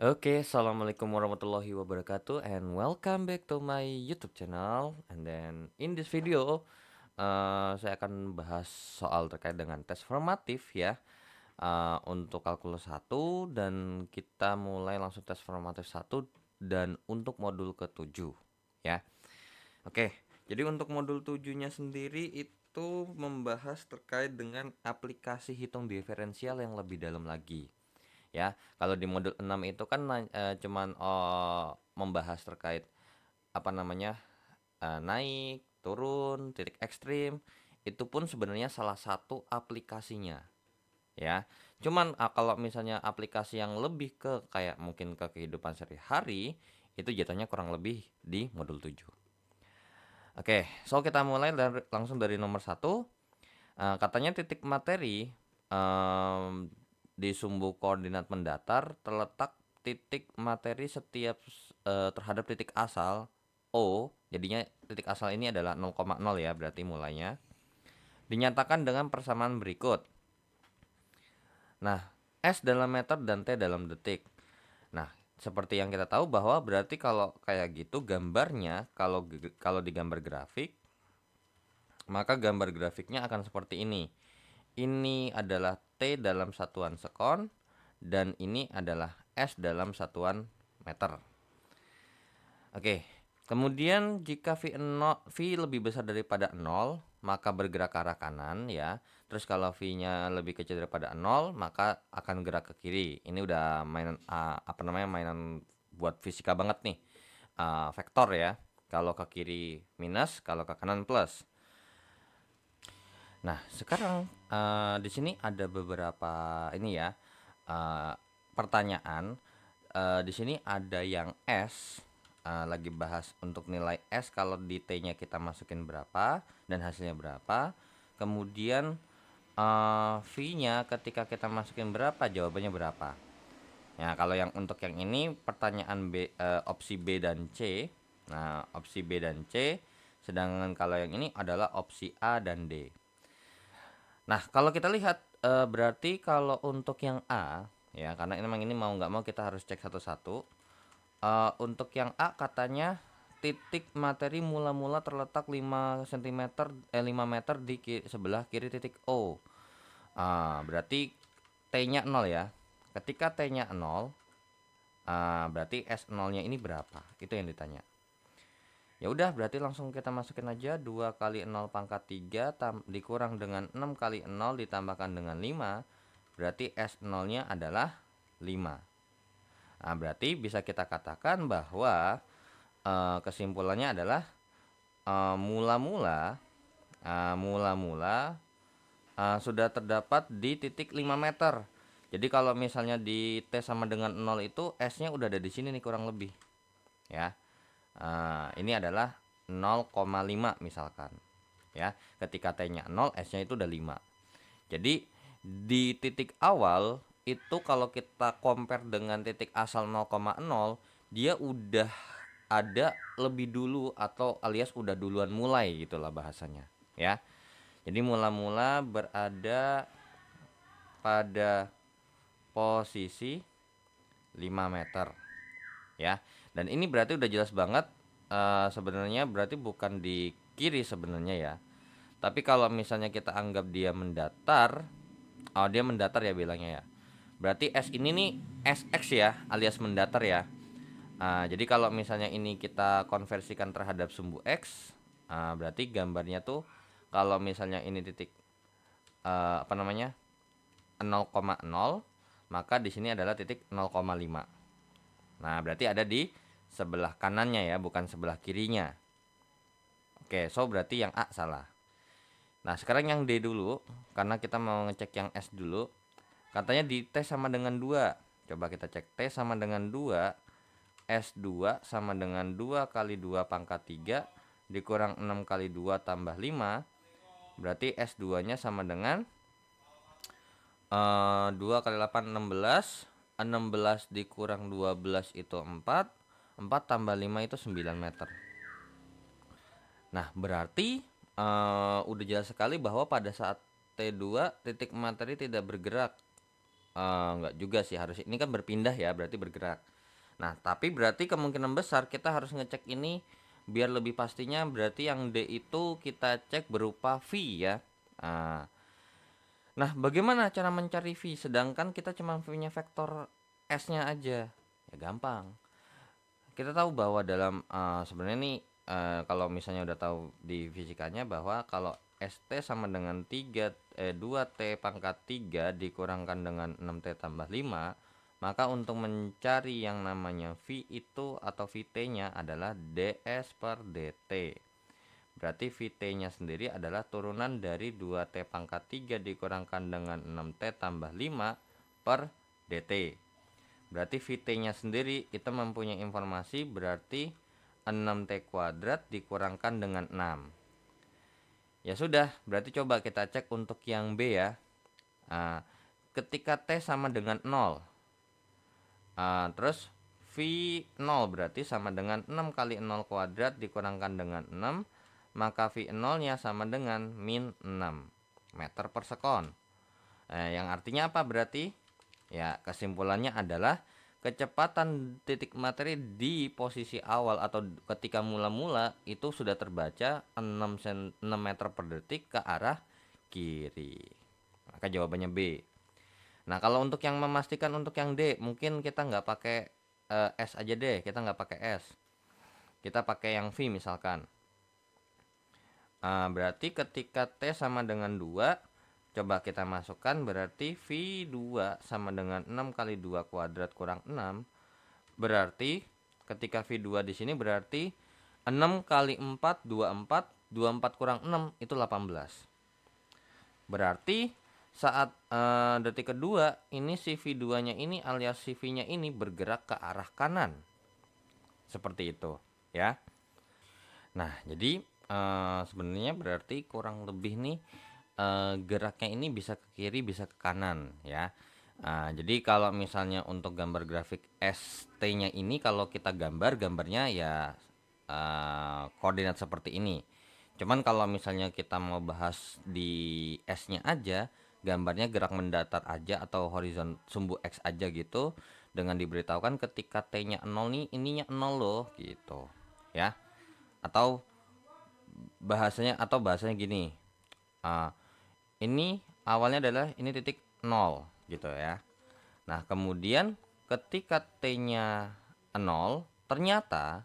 Oke, okay, assalamualaikum warahmatullahi wabarakatuh, and welcome back to my YouTube channel. And then in this video, uh, saya akan bahas soal terkait dengan tes formatif ya uh, untuk kalkulus 1 dan kita mulai langsung tes formatif 1 dan untuk modul ke ya. Oke, okay, jadi untuk modul tujuhnya nya sendiri itu membahas terkait dengan aplikasi hitung diferensial yang lebih dalam lagi ya. Kalau di modul 6 itu kan uh, cuman uh, membahas terkait apa namanya? Uh, naik, turun, titik ekstrim. Itu pun sebenarnya salah satu aplikasinya. Ya. Cuman uh, kalau misalnya aplikasi yang lebih ke kayak mungkin ke kehidupan sehari-hari itu jatuhnya kurang lebih di modul 7. Oke, so kita mulai dari, langsung dari nomor satu Uh, katanya titik materi um, di sumbu koordinat mendatar terletak titik materi setiap e, terhadap titik asal O. Jadinya titik asal ini adalah 0,0 ya, berarti mulainya. Dinyatakan dengan persamaan berikut. Nah, S dalam meter dan T dalam detik. Nah, seperti yang kita tahu bahwa berarti kalau kayak gitu gambarnya kalau kalau digambar grafik maka gambar grafiknya akan seperti ini. Ini adalah dalam satuan sekon dan ini adalah S dalam satuan meter. Oke, kemudian jika V, 0, v lebih besar daripada 0, maka bergerak ke arah kanan ya. Terus kalau V-nya lebih kecil daripada 0, maka akan gerak ke kiri. Ini udah mainan apa namanya? mainan buat fisika banget nih. Uh, vektor ya. Kalau ke kiri minus, kalau ke kanan plus. Nah, sekarang uh, di sini ada beberapa ini ya uh, pertanyaan. Uh, di sini ada yang S uh, lagi bahas untuk nilai S kalau di T-nya kita masukin berapa dan hasilnya berapa. Kemudian uh, V-nya ketika kita masukin berapa jawabannya berapa. Nah, kalau yang untuk yang ini pertanyaan B uh, opsi B dan C. Nah, opsi B dan C sedangkan kalau yang ini adalah opsi A dan D. Nah, kalau kita lihat e, berarti kalau untuk yang A ya karena memang ini mau nggak mau kita harus cek satu-satu. E, untuk yang A katanya titik materi mula-mula terletak 5 cm eh 5 meter di kiri, sebelah kiri titik O. Ah, berarti T-nya 0 ya. Ketika T-nya 0, ah, berarti S0-nya ini berapa? Itu yang ditanya. Ya udah berarti langsung kita masukin aja 2 kali 0 pangkat 3 tam dikurang dengan 6 kali 0 ditambahkan dengan 5 Berarti S0 nya adalah 5 Nah berarti bisa kita katakan bahwa uh, kesimpulannya adalah eh, Mula-mula uh, Mula-mula uh, sudah terdapat di titik 5 meter Jadi kalau misalnya di T sama dengan 0 itu S nya udah ada di sini nih kurang lebih Ya Eh, ini adalah 0,5 misalkan. Ya, ketika t-nya 0, s-nya itu udah 5. Jadi di titik awal itu kalau kita compare dengan titik asal 0,0, dia udah ada lebih dulu atau alias udah duluan mulai gitulah bahasanya ya jadi mula-mula berada pada posisi 5 meter ya dan ini berarti udah jelas banget uh, sebenarnya berarti bukan di kiri sebenarnya ya. Tapi kalau misalnya kita anggap dia mendatar, oh dia mendatar ya bilangnya ya. Berarti S ini nih SX ya, alias mendatar ya. Uh, jadi kalau misalnya ini kita konversikan terhadap sumbu X, uh, berarti gambarnya tuh kalau misalnya ini titik uh, apa namanya 0,0 maka di sini adalah titik 0,5 nah berarti ada di sebelah kanannya ya, bukan sebelah kirinya. Oke, so berarti yang A salah. Nah, sekarang yang D dulu, karena kita mau ngecek yang S dulu. Katanya di T sama dengan 2. Coba kita cek T sama dengan 2, S2 sama dengan 2 kali 2 pangkat 3, dikurang 6 kali 2 tambah 5, berarti S2-nya sama dengan uh, eh, 2 kali 8, 16, 16 dikurang 12 itu 4, 4 tambah 5 itu 9 meter. Nah, berarti uh, udah jelas sekali bahwa pada saat T2 titik materi tidak bergerak. Uh, eh, enggak juga sih harus ini kan berpindah ya, berarti bergerak. Nah, tapi berarti kemungkinan besar kita harus ngecek ini biar lebih pastinya berarti yang D itu kita cek berupa V ya. Uh, nah, bagaimana cara mencari V sedangkan kita cuma punya vektor S-nya aja? Ya gampang kita tahu bahwa dalam uh, sebenarnya nih eh, uh, kalau misalnya udah tahu di fisikanya bahwa kalau ST sama dengan 3 eh 2T pangkat 3 dikurangkan dengan 6T tambah 5 maka untuk mencari yang namanya V itu atau VT-nya adalah DS per DT. Berarti VT-nya sendiri adalah turunan dari 2T pangkat 3 dikurangkan dengan 6T tambah 5 per DT. Berarti VT-nya sendiri kita mempunyai informasi berarti 6T kuadrat dikurangkan dengan 6. Ya sudah, berarti coba kita cek untuk yang B ya. Nah, ketika T sama dengan 0. Nah, terus V0 berarti sama dengan 6 kali 0 kuadrat dikurangkan dengan 6. Maka V0-nya sama dengan min 6 meter per sekon. Eh, yang artinya apa berarti? Ya, kesimpulannya adalah kecepatan titik materi di posisi awal atau ketika mula-mula itu sudah terbaca 6, sen, 6 meter per detik ke arah kiri. Maka jawabannya B. Nah kalau untuk yang memastikan untuk yang D mungkin kita nggak pakai uh, S aja deh, kita nggak pakai S. Kita pakai yang V misalkan. Uh, berarti ketika T sama dengan 2 Coba kita masukkan berarti V2 sama dengan 6 kali 2 kuadrat kurang 6. Berarti ketika V2 di sini berarti 6 kali 4 24 24 kurang 6 itu 18. Berarti saat e, detik kedua ini si V2-nya ini alias si V-nya ini bergerak ke arah kanan. Seperti itu ya. Nah, jadi e, sebenarnya berarti kurang lebih nih uh, geraknya ini bisa ke kiri bisa ke kanan ya Nah, jadi kalau misalnya untuk gambar grafik ST-nya ini kalau kita gambar gambarnya ya uh, koordinat seperti ini. Cuman kalau misalnya kita mau bahas di S-nya aja, gambarnya gerak mendatar aja atau horizon sumbu X aja gitu dengan diberitahukan ketika T-nya 0 nih ininya 0 loh gitu. Ya. Atau bahasanya atau bahasanya gini. Uh, ini awalnya adalah ini titik nol gitu ya. Nah, kemudian ketika T-nya 0, ternyata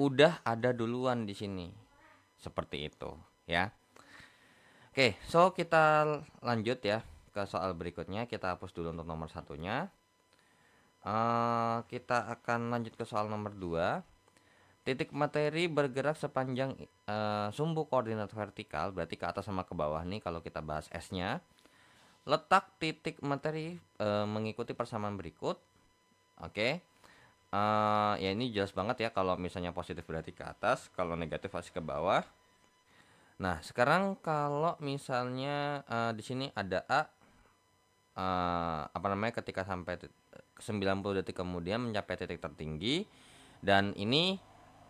udah ada duluan di sini. Seperti itu, ya. Oke, so kita lanjut ya ke soal berikutnya. Kita hapus dulu untuk nomor satunya. Uh, kita akan lanjut ke soal nomor 2 titik materi bergerak sepanjang e, sumbu koordinat vertikal berarti ke atas sama ke bawah nih kalau kita bahas S-nya. Letak titik materi e, mengikuti persamaan berikut. Oke. Okay. Eh, ya ini jelas banget ya kalau misalnya positif berarti ke atas, kalau negatif pasti ke bawah. Nah, sekarang kalau misalnya e, di sini ada A e, apa namanya ketika sampai 90 detik kemudian mencapai titik tertinggi dan ini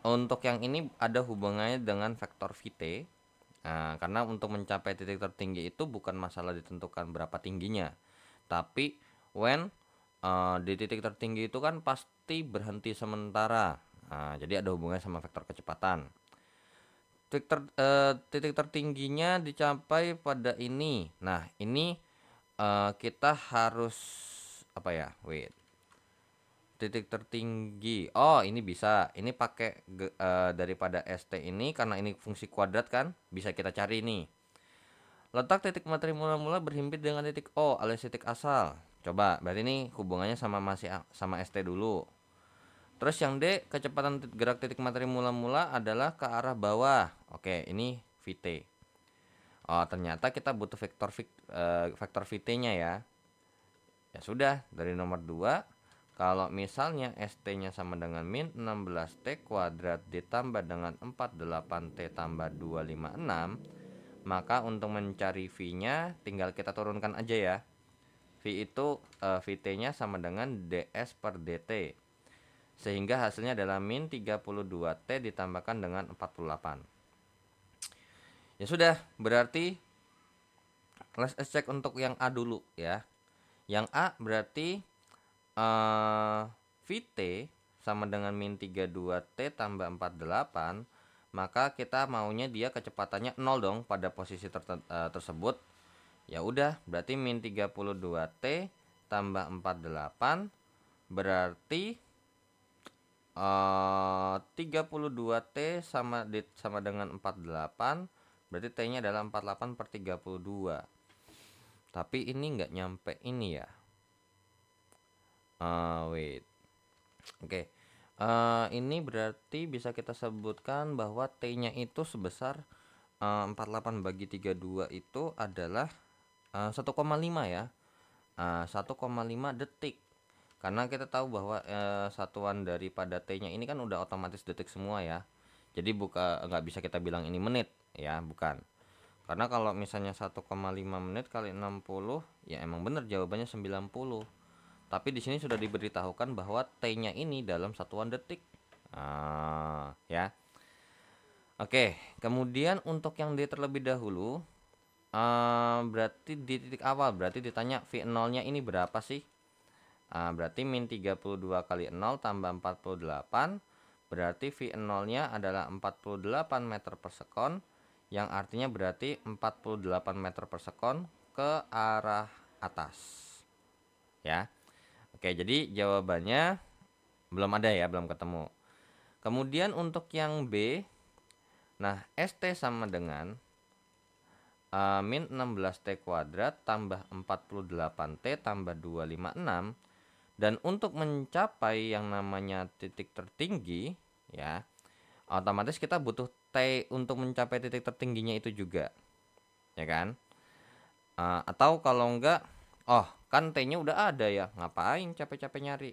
untuk yang ini ada hubungannya dengan vektor vt nah, karena untuk mencapai titik tertinggi itu bukan masalah ditentukan berapa tingginya tapi when uh, di titik tertinggi itu kan pasti berhenti sementara nah, jadi ada hubungannya sama vektor kecepatan titik ter, uh, titik tertingginya dicapai pada ini nah ini uh, kita harus apa ya wait titik tertinggi. Oh, ini bisa. Ini pakai uh, daripada ST ini karena ini fungsi kuadrat kan, bisa kita cari ini. Letak titik materi mula-mula berhimpit dengan titik O alias titik asal. Coba, berarti ini hubungannya sama masih sama ST dulu. Terus yang D, kecepatan gerak titik materi mula-mula adalah ke arah bawah. Oke, ini VT. Oh, ternyata kita butuh vektor eh, vektor VT-nya ya. Ya sudah, dari nomor 2 kalau misalnya ST-nya sama dengan min 16T kuadrat ditambah dengan 48T tambah 256, maka untuk mencari V-nya tinggal kita turunkan aja ya. V itu uh, eh, VT-nya sama dengan DS per DT. Sehingga hasilnya adalah min 32T ditambahkan dengan 48. Ya sudah, berarti let's check untuk yang A dulu ya. Yang A berarti uh, eh, VT sama dengan min 32T tambah 48 maka kita maunya dia kecepatannya 0 dong pada posisi ter eh, tersebut ya udah berarti min 32T tambah 48 berarti eh, uh, 32T sama sama dengan 48 berarti T-nya adalah 48 per 32 tapi ini nggak nyampe ini ya uh, wait oke okay. uh, eh, ini berarti bisa kita sebutkan bahwa t nya itu sebesar uh, eh, 48 bagi 32 itu adalah uh, eh, 1,5 ya uh, ah, 1,5 detik karena kita tahu bahwa uh, satuan daripada t nya ini kan udah otomatis detik semua ya jadi buka nggak bisa kita bilang ini menit ya bukan karena kalau misalnya 1,5 menit kali 60 ya emang bener jawabannya 90 tapi di sini sudah diberitahukan bahwa T-nya ini dalam satuan detik. Ah, ya. Oke, kemudian untuk yang D terlebih dahulu uh, berarti di titik awal berarti ditanya V0-nya ini berapa sih? Uh, berarti min 32 kali 0 tambah 48 berarti V0-nya adalah 48 meter per sekon yang artinya berarti 48 meter per sekon ke arah atas. Ya. Oke, jadi jawabannya belum ada ya, belum ketemu. Kemudian untuk yang B, nah ST sama dengan uh, min 16T kuadrat tambah 48T tambah 256. Dan untuk mencapai yang namanya titik tertinggi, ya, otomatis kita butuh T untuk mencapai titik tertingginya itu juga. Ya kan? Uh, atau kalau enggak, oh Kan T-nya udah ada ya, ngapain capek-capek nyari?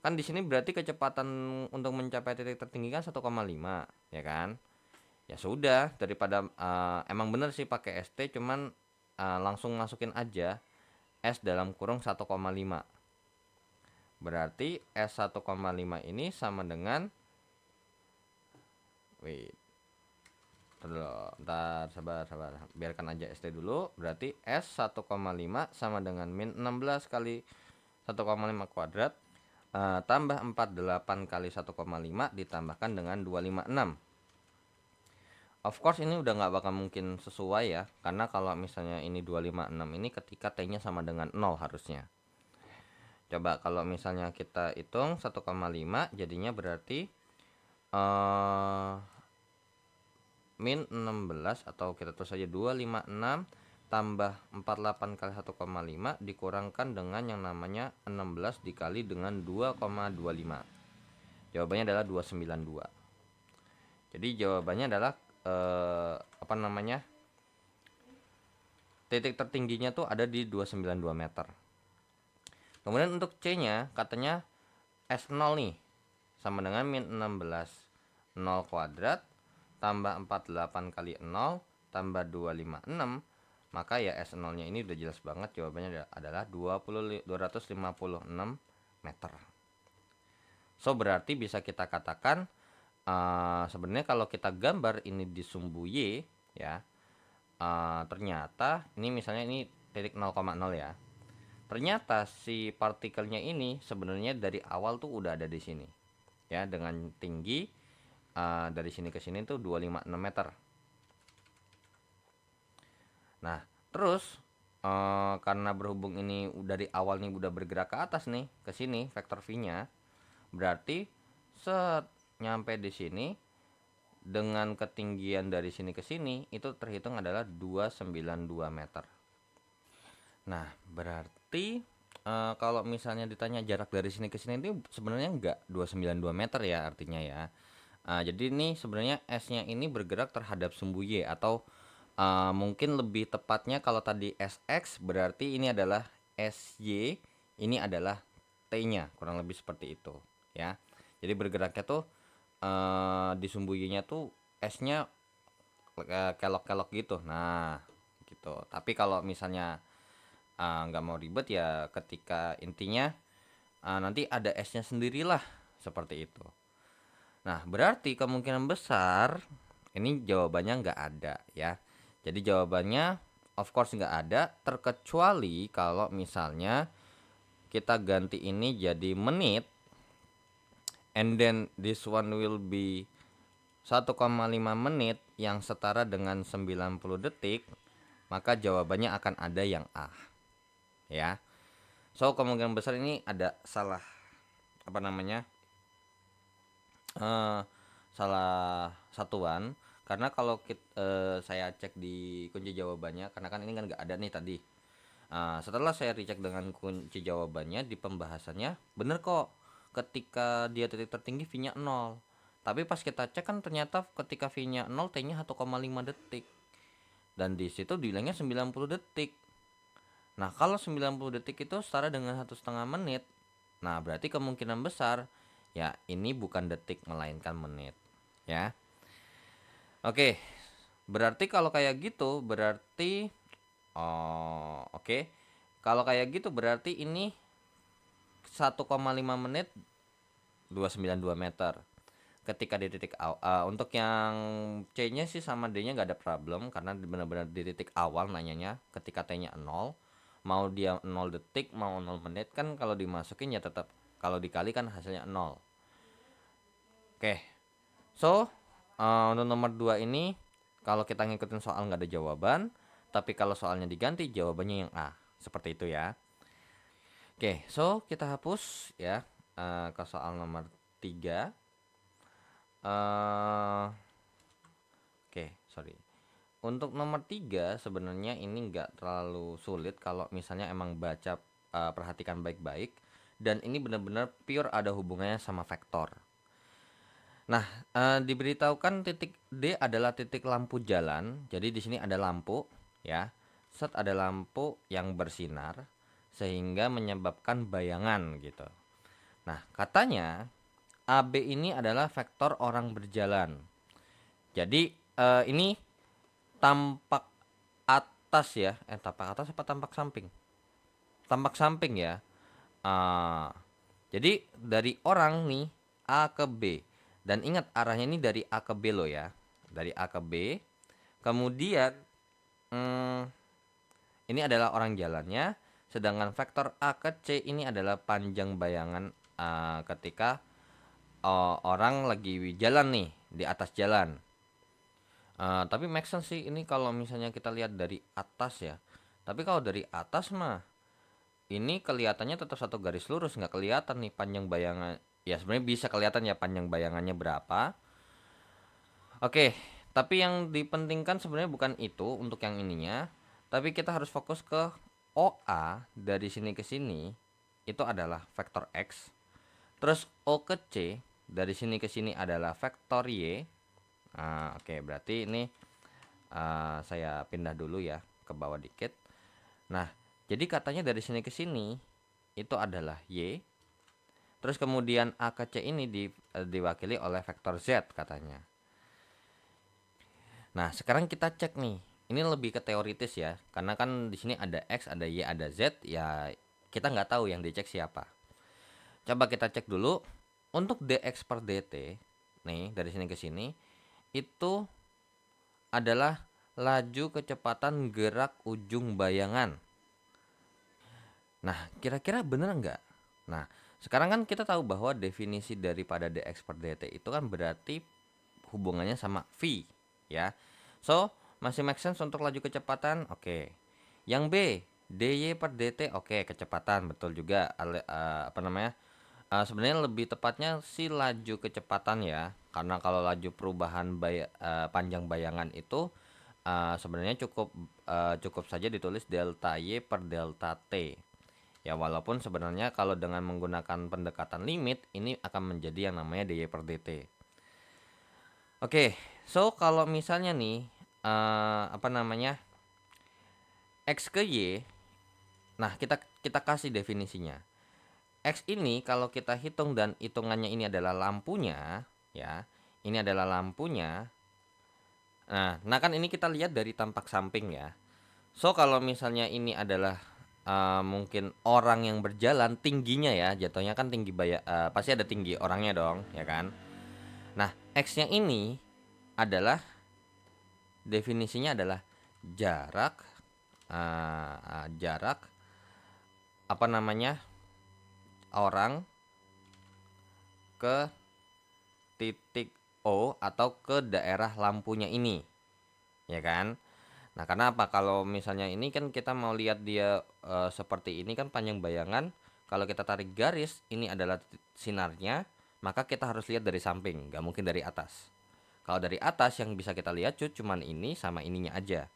Kan di sini berarti kecepatan untuk mencapai titik tertinggi kan 1,5, ya kan? Ya sudah, daripada uh, emang bener sih pakai ST cuman uh, langsung masukin aja S dalam kurung 1,5. Berarti S 1,5 ini sama dengan wait Dulu, ntar sabar sabar biarkan aja ST dulu berarti S 1,5 sama dengan min 16 kali 1,5 kuadrat uh, tambah 48 kali 1,5 ditambahkan dengan 256 of course ini udah nggak bakal mungkin sesuai ya karena kalau misalnya ini 256 ini ketika T nya sama dengan 0 harusnya coba kalau misalnya kita hitung 1,5 jadinya berarti uh, min 16 atau kita tulis saja 256 tambah 48 kali 1,5 dikurangkan dengan yang namanya 16 dikali dengan 2,25 jawabannya adalah 292 jadi jawabannya adalah eh, apa namanya titik tertingginya tuh ada di 292 meter kemudian untuk C nya katanya S0 nih sama dengan min 16 0 kuadrat tambah 48 kali 0 tambah 256 maka ya S0 nya ini udah jelas banget jawabannya adalah 20, 256 meter so berarti bisa kita katakan uh, sebenarnya kalau kita gambar ini di sumbu Y ya uh, ternyata ini misalnya ini titik 0,0 ya ternyata si partikelnya ini sebenarnya dari awal tuh udah ada di sini ya dengan tinggi uh, dari sini ke sini itu 256 meter. Nah, terus uh, karena berhubung ini dari awal nih udah bergerak ke atas nih, ke sini vektor V-nya, berarti set nyampe di sini dengan ketinggian dari sini ke sini itu terhitung adalah 292 meter. Nah, berarti uh, kalau misalnya ditanya jarak dari sini ke sini itu sebenarnya enggak 292 meter ya artinya ya. Nah, jadi ini sebenarnya S-nya ini bergerak terhadap sumbu Y atau uh, mungkin lebih tepatnya kalau tadi SX berarti ini adalah SY, ini adalah T-nya, kurang lebih seperti itu ya. Jadi bergeraknya tuh uh, di sumbu Y-nya tuh S-nya eh, kelok-kelok gitu. Nah, gitu. Tapi kalau misalnya ah, nggak uh, mau ribet ya ketika intinya uh, nanti ada S-nya sendirilah seperti itu. Nah, berarti kemungkinan besar ini jawabannya nggak ada ya. Jadi jawabannya of course nggak ada terkecuali kalau misalnya kita ganti ini jadi menit and then this one will be 1,5 menit yang setara dengan 90 detik maka jawabannya akan ada yang A ya so kemungkinan besar ini ada salah apa namanya salah satuan karena kalau uh, saya cek di kunci jawabannya karena kan ini kan nggak ada nih tadi uh, setelah saya dicek dengan kunci jawabannya di pembahasannya bener kok ketika dia titik tertinggi v nya 0 tapi pas kita cek kan ternyata ketika v nya 0 t nya 1,5 detik dan di situ bilangnya 90 detik nah kalau 90 detik itu setara dengan satu setengah menit nah berarti kemungkinan besar Ya, ini bukan detik melainkan menit, ya. Oke. Berarti kalau kayak gitu berarti oh, oke. Kalau kayak gitu berarti ini 1,5 menit 292 meter ketika di titik awal uh, eh, untuk yang C-nya sih sama D-nya nggak ada problem karena benar-benar di titik awal nanyanya ketika T-nya 0 mau dia 0 detik mau 0 menit kan kalau dimasukin ya tetap kalau dikalikan hasilnya 0 Oke. So, uh, untuk nomor dua ini kalau kita ngikutin soal nggak ada jawaban, tapi kalau soalnya diganti jawabannya yang A. Seperti itu ya. Oke, so kita hapus ya uh, ke soal nomor tiga. Uh, Oke, okay, sorry. Untuk nomor tiga sebenarnya ini nggak terlalu sulit kalau misalnya emang baca uh, perhatikan baik-baik dan ini benar-benar pure ada hubungannya sama vektor. Nah, e, diberitahukan titik D adalah titik lampu jalan. Jadi di sini ada lampu, ya. Set ada lampu yang bersinar sehingga menyebabkan bayangan gitu. Nah, katanya AB ini adalah vektor orang berjalan. Jadi e, ini tampak atas ya, eh tampak atas apa tampak samping? Tampak samping ya. E, jadi dari orang nih A ke B dan ingat arahnya ini dari A ke B lo ya. Dari A ke B. Kemudian hmm, ini adalah orang jalannya. Sedangkan vektor A ke C ini adalah panjang bayangan uh, ketika uh, orang lagi jalan nih di atas jalan. Uh, tapi make sense sih ini kalau misalnya kita lihat dari atas ya. Tapi kalau dari atas mah ini kelihatannya tetap satu garis lurus nggak kelihatan nih panjang bayangan ya sebenarnya bisa kelihatan ya panjang bayangannya berapa oke tapi yang dipentingkan sebenarnya bukan itu untuk yang ininya tapi kita harus fokus ke OA dari sini ke sini itu adalah vektor X terus O ke C dari sini ke sini adalah vektor Y nah, oke berarti ini uh, saya pindah dulu ya ke bawah dikit nah jadi katanya dari sini ke sini itu adalah Y Terus kemudian A ke C ini di, eh, diwakili oleh vektor Z katanya. Nah, sekarang kita cek nih. Ini lebih ke teoritis ya, karena kan di sini ada X, ada Y, ada Z, ya kita nggak tahu yang dicek siapa. Coba kita cek dulu. Untuk dx per dt, nih dari sini ke sini, itu adalah laju kecepatan gerak ujung bayangan. Nah, kira-kira bener nggak? Nah, sekarang kan kita tahu bahwa definisi daripada dx per dt itu kan berarti hubungannya sama v ya. So, masih make sense untuk laju kecepatan? Oke. Okay. Yang B, dy per dt oke okay, kecepatan betul juga uh, apa namanya? uh, sebenarnya lebih tepatnya si laju kecepatan ya karena kalau laju perubahan bay uh, eh, panjang bayangan itu uh, sebenarnya cukup uh, cukup saja ditulis delta y per delta t Ya walaupun sebenarnya kalau dengan menggunakan pendekatan limit ini akan menjadi yang namanya DY per DT. Oke, so kalau misalnya nih uh, apa namanya x ke y, nah kita kita kasih definisinya. X ini kalau kita hitung dan hitungannya ini adalah lampunya, ya. Ini adalah lampunya. Nah, nah kan ini kita lihat dari tampak samping ya. So kalau misalnya ini adalah uh, mungkin orang yang berjalan tingginya ya jatuhnya kan tinggi bayar uh, eh, pasti ada tinggi orangnya dong ya kan nah x nya ini adalah definisinya adalah jarak uh, jarak apa namanya orang ke titik O atau ke daerah lampunya ini ya kan nah karena apa kalau misalnya ini kan kita mau lihat dia e, seperti ini kan panjang bayangan. Kalau kita tarik garis, ini adalah sinarnya, maka kita harus lihat dari samping, nggak mungkin dari atas. Kalau dari atas yang bisa kita lihat cuman ini sama ininya aja.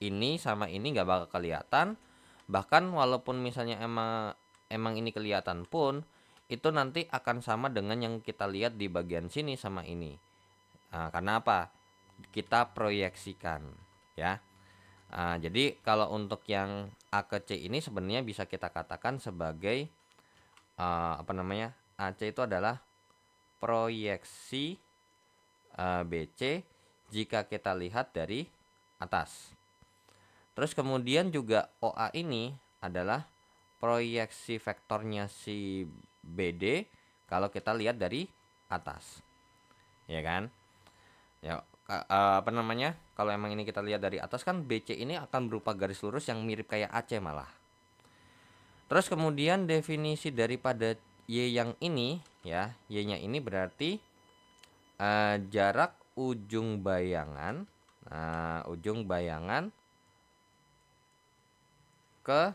Ini sama ini nggak bakal kelihatan. Bahkan walaupun misalnya emang emang ini kelihatan pun, itu nanti akan sama dengan yang kita lihat di bagian sini sama ini. Nah, karena apa? Kita proyeksikan, ya. Nah, jadi kalau untuk yang A ke C ini sebenarnya bisa kita katakan sebagai uh, apa namanya? AC itu adalah proyeksi uh, ah, BC jika kita lihat dari atas. Terus kemudian juga OA ini adalah proyeksi vektornya si BD kalau kita lihat dari atas. Ya kan? Ya, uh, apa namanya kalau emang ini kita lihat dari atas kan BC ini akan berupa garis lurus yang mirip kayak AC malah terus kemudian definisi daripada Y yang ini ya Y nya ini berarti uh, jarak ujung bayangan uh, ujung bayangan ke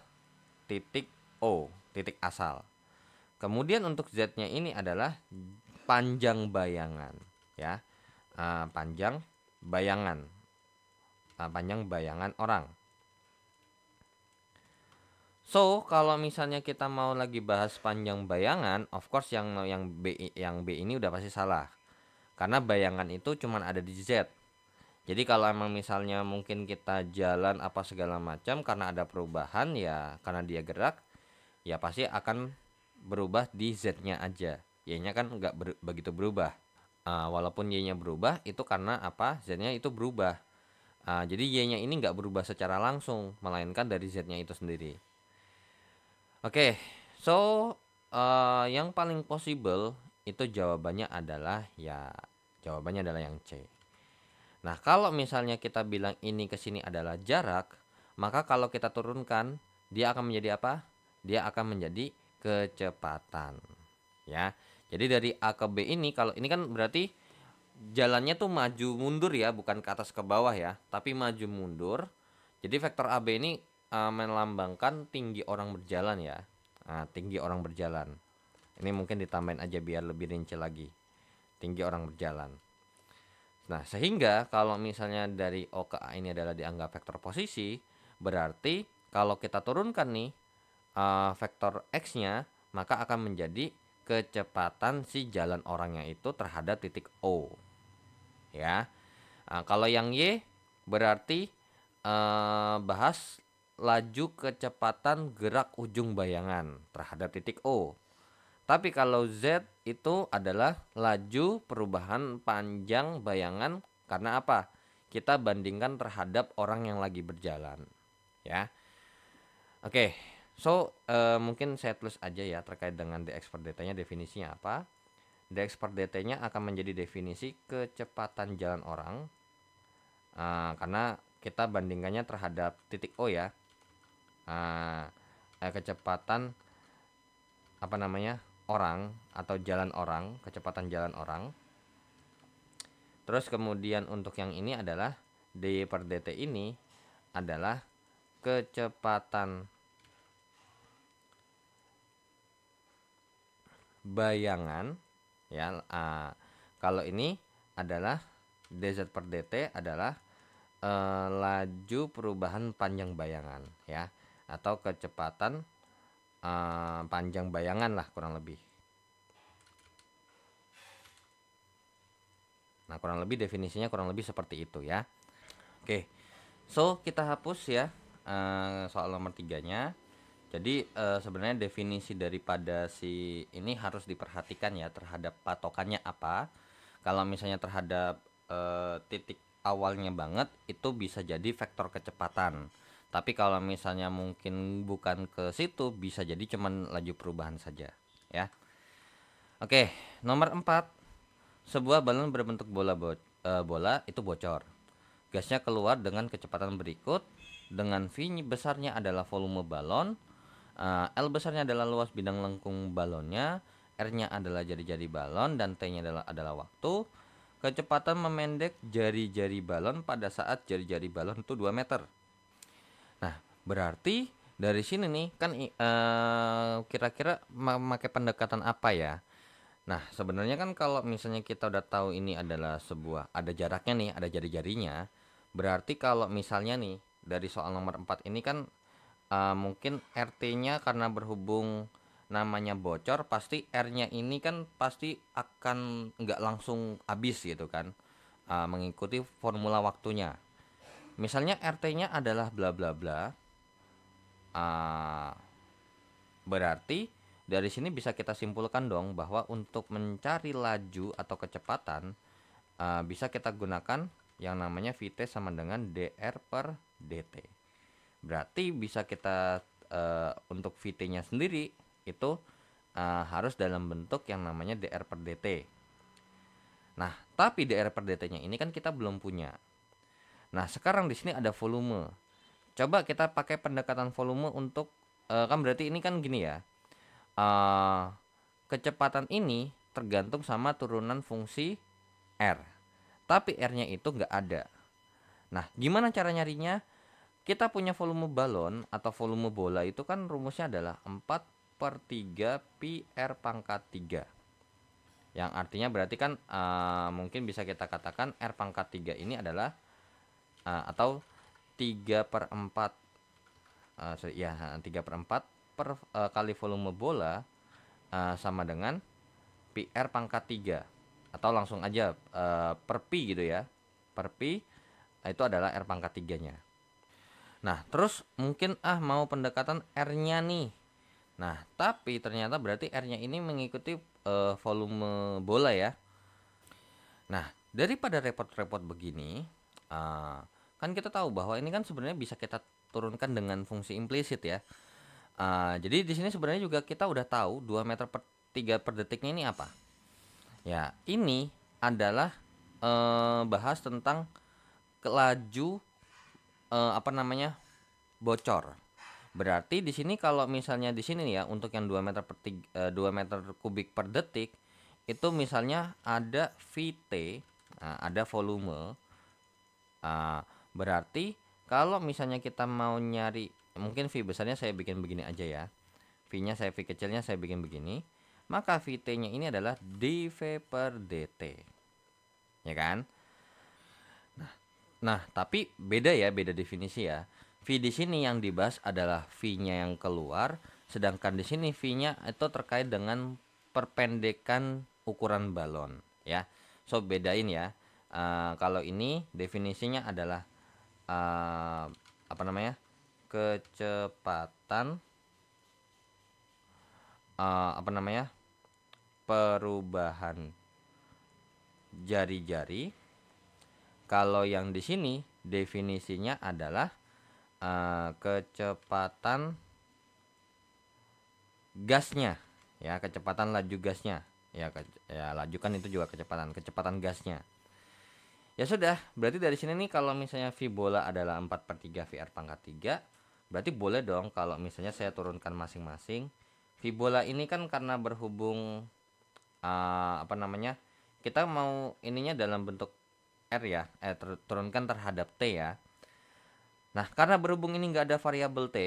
titik O titik asal kemudian untuk Z nya ini adalah panjang bayangan ya uh, panjang bayangan uh, panjang bayangan orang So, kalau misalnya kita mau lagi bahas panjang bayangan, of course yang yang B yang B ini udah pasti salah. Karena bayangan itu cuma ada di Z. Jadi kalau emang misalnya mungkin kita jalan apa segala macam karena ada perubahan ya karena dia gerak ya pasti akan berubah di Z-nya aja. Y-nya kan nggak ber, begitu berubah uh, walaupun y-nya berubah itu karena apa z-nya itu berubah uh, jadi y-nya ini nggak berubah secara langsung melainkan dari z-nya itu sendiri oke okay, so uh, yang paling possible itu jawabannya adalah ya jawabannya adalah yang c nah kalau misalnya kita bilang ini ke sini adalah jarak maka kalau kita turunkan dia akan menjadi apa dia akan menjadi kecepatan ya jadi dari A ke B ini kalau ini kan berarti jalannya tuh maju mundur ya, bukan ke atas ke bawah ya, tapi maju mundur. Jadi vektor AB ini uh, melambangkan tinggi orang berjalan ya. Nah, tinggi orang berjalan. Ini mungkin ditambahin aja biar lebih rinci lagi. Tinggi orang berjalan. Nah, sehingga kalau misalnya dari O ke A ini adalah dianggap vektor posisi, berarti kalau kita turunkan nih uh, vektor X-nya, maka akan menjadi kecepatan si jalan orangnya itu terhadap titik O. Ya. Nah, kalau yang Y berarti eh, bahas laju kecepatan gerak ujung bayangan terhadap titik O. Tapi kalau Z itu adalah laju perubahan panjang bayangan karena apa? Kita bandingkan terhadap orang yang lagi berjalan. Ya. Oke, So uh, mungkin saya tulis aja ya terkait dengan the expert dt nya definisinya apa. The expert dt nya akan menjadi definisi kecepatan jalan orang uh, karena kita bandingkannya terhadap titik O ya. Uh, eh, kecepatan apa namanya orang atau jalan orang, kecepatan jalan orang. Terus kemudian untuk yang ini adalah dy per dt ini adalah kecepatan bayangan ya uh, kalau ini adalah dz per dt adalah uh, laju perubahan panjang bayangan ya atau kecepatan uh, panjang bayangan lah kurang lebih nah kurang lebih definisinya kurang lebih seperti itu ya oke okay. so kita hapus ya uh, soal nomor tiganya jadi e, sebenarnya definisi daripada si ini harus diperhatikan ya terhadap patokannya apa. Kalau misalnya terhadap e, titik awalnya banget itu bisa jadi vektor kecepatan. Tapi kalau misalnya mungkin bukan ke situ bisa jadi cuman laju perubahan saja ya. Oke, nomor 4. Sebuah balon berbentuk bola bo e, bola itu bocor. Gasnya keluar dengan kecepatan berikut dengan V besarnya adalah volume balon Uh, L besarnya adalah luas bidang lengkung balonnya, R-nya adalah jari-jari balon dan T-nya adalah adalah waktu. Kecepatan memendek jari-jari balon pada saat jari-jari balon itu 2 meter. Nah, berarti dari sini nih kan kira eh, kira-kira memakai pendekatan apa ya? Nah, sebenarnya kan kalau misalnya kita udah tahu ini adalah sebuah ada jaraknya nih, ada jari-jarinya, berarti kalau misalnya nih dari soal nomor 4 ini kan uh, mungkin RT-nya karena berhubung namanya bocor pasti R-nya ini kan pasti akan nggak langsung habis gitu kan uh, mengikuti formula waktunya misalnya RT-nya adalah bla bla bla uh, berarti dari sini bisa kita simpulkan dong bahwa untuk mencari laju atau kecepatan uh, bisa kita gunakan yang namanya Vt sama dengan dr per dt Berarti bisa kita uh, untuk VT-nya sendiri itu uh, harus dalam bentuk yang namanya DR per DT. Nah, tapi DR per DT-nya ini kan kita belum punya. Nah, sekarang di sini ada volume. Coba kita pakai pendekatan volume untuk uh, kan berarti ini kan gini ya. Uh, kecepatan ini tergantung sama turunan fungsi R. Tapi R-nya itu nggak ada. Nah, gimana cara nyarinya? kita punya volume balon atau volume bola itu kan rumusnya adalah 4 per 3 pi r pangkat 3 yang artinya berarti kan uh, mungkin bisa kita katakan r pangkat 3 ini adalah uh, atau 3 per 4 uh, eh, sorry, ya 3 per 4 per uh, kali volume bola uh, sama dengan PR pangkat 3 atau langsung aja uh, per pi gitu ya per pi itu adalah R pangkat 3 nya Nah, terus mungkin ah mau pendekatan R-nya nih. Nah, tapi ternyata berarti R-nya ini mengikuti uh, volume bola ya. Nah, daripada repot-repot begini, uh, kan kita tahu bahwa ini kan sebenarnya bisa kita turunkan dengan fungsi implisit ya. Uh, jadi di sini sebenarnya juga kita udah tahu 2 meter per 3 per detiknya ini apa. Ya, ini adalah uh, bahas tentang kelaju uh, apa namanya bocor. Berarti di sini kalau misalnya di sini ya untuk yang 2 meter per tiga, uh, eh, 2 meter kubik per detik itu misalnya ada VT, nah, ada volume. Ah, berarti kalau misalnya kita mau nyari mungkin V besarnya saya bikin begini aja ya. V-nya saya V kecilnya saya bikin begini. Maka VT-nya ini adalah dV per dt. Ya kan? Nah, tapi beda ya, beda definisi ya. v di sini yang dibahas adalah v nya yang keluar, sedangkan di sini v nya itu terkait dengan perpendekan ukuran balon ya. So bedain ya. Uh, kalau ini definisinya adalah uh, apa namanya? kecepatan uh, apa namanya? perubahan jari-jari kalau yang di sini definisinya adalah uh, kecepatan gasnya ya kecepatan laju gasnya ya ke, ya laju kan itu juga kecepatan kecepatan gasnya ya sudah berarti dari sini nih kalau misalnya v bola adalah 4 per 3 VR pangkat 3 berarti boleh dong kalau misalnya saya turunkan masing-masing v bola ini kan karena berhubung uh, apa namanya kita mau ininya dalam bentuk R ya, eh turunkan terhadap T ya. Nah, karena berhubung ini nggak ada variabel T,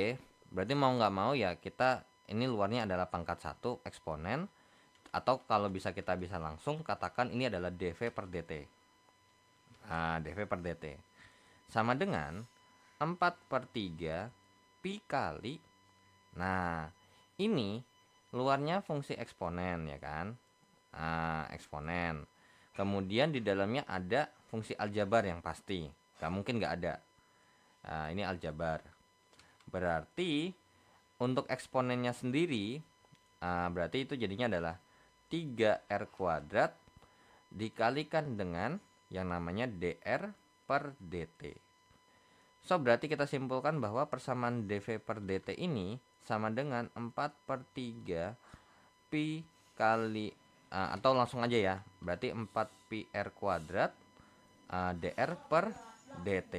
berarti mau nggak mau ya kita ini luarnya adalah pangkat satu eksponen atau kalau bisa kita bisa langsung katakan ini adalah dv per dt. Nah, dv per dt sama dengan 4 per 3 pi kali. Nah, ini luarnya fungsi eksponen ya kan. Nah, eksponen. Kemudian di dalamnya ada fungsi aljabar yang pasti nggak mungkin nggak ada nah, ini aljabar berarti untuk eksponennya sendiri uh, berarti itu jadinya adalah 3R kuadrat dikalikan dengan yang namanya DR per DT. So, berarti kita simpulkan bahwa persamaan DV per DT ini sama dengan 4 per 3 Pi kali, ah, atau langsung aja ya, berarti 4 pi r kuadrat Eh, DR per DT.